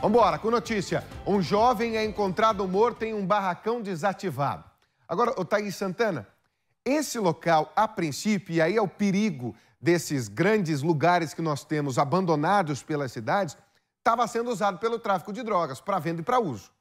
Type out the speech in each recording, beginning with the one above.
Vambora, com notícia. Um jovem é encontrado morto em um barracão desativado. Agora, o Thaís Santana, esse local, a princípio, e aí é o perigo desses grandes lugares que nós temos abandonados pelas cidades, estava sendo usado pelo tráfico de drogas, para venda e para uso.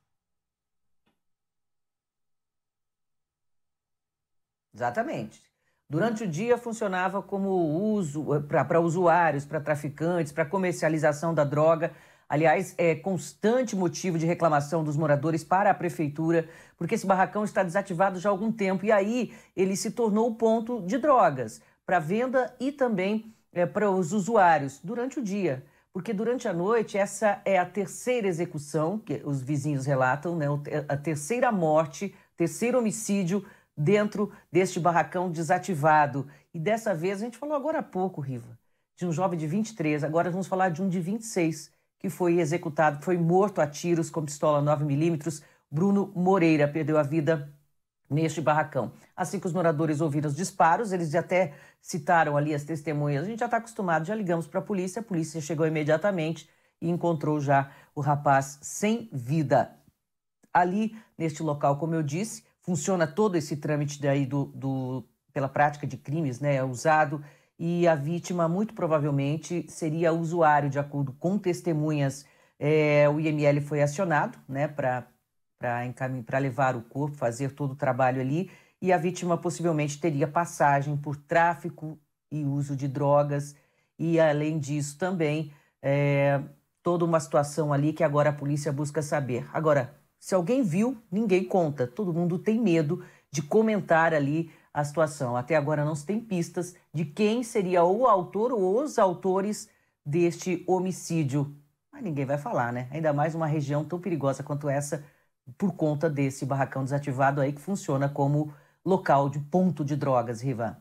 Exatamente. Durante o dia funcionava como uso eh, para usuários, para traficantes, para comercialização da droga Aliás, é constante motivo de reclamação dos moradores para a prefeitura, porque esse barracão está desativado já há algum tempo e aí ele se tornou ponto de drogas para venda e também é, para os usuários durante o dia. Porque durante a noite, essa é a terceira execução que os vizinhos relatam, né? a terceira morte, terceiro homicídio dentro deste barracão desativado. E dessa vez, a gente falou agora há pouco, Riva, de um jovem de 23, agora vamos falar de um de 26 que foi executado, foi morto a tiros com pistola 9mm. Bruno Moreira perdeu a vida neste barracão. Assim que os moradores ouviram os disparos, eles até citaram ali as testemunhas. A gente já está acostumado, já ligamos para a polícia, a polícia chegou imediatamente e encontrou já o rapaz sem vida. Ali, neste local, como eu disse, funciona todo esse trâmite daí do, do pela prática de crimes, né? É usado e a vítima, muito provavelmente, seria usuário, de acordo com testemunhas. É, o IML foi acionado né, para levar o corpo, fazer todo o trabalho ali, e a vítima possivelmente teria passagem por tráfico e uso de drogas, e além disso também é, toda uma situação ali que agora a polícia busca saber. Agora, se alguém viu, ninguém conta, todo mundo tem medo de comentar ali a situação. Até agora não se tem pistas de quem seria o autor ou os autores deste homicídio. Mas ninguém vai falar, né? Ainda mais uma região tão perigosa quanto essa, por conta desse barracão desativado aí que funciona como local de ponto de drogas, Rivan.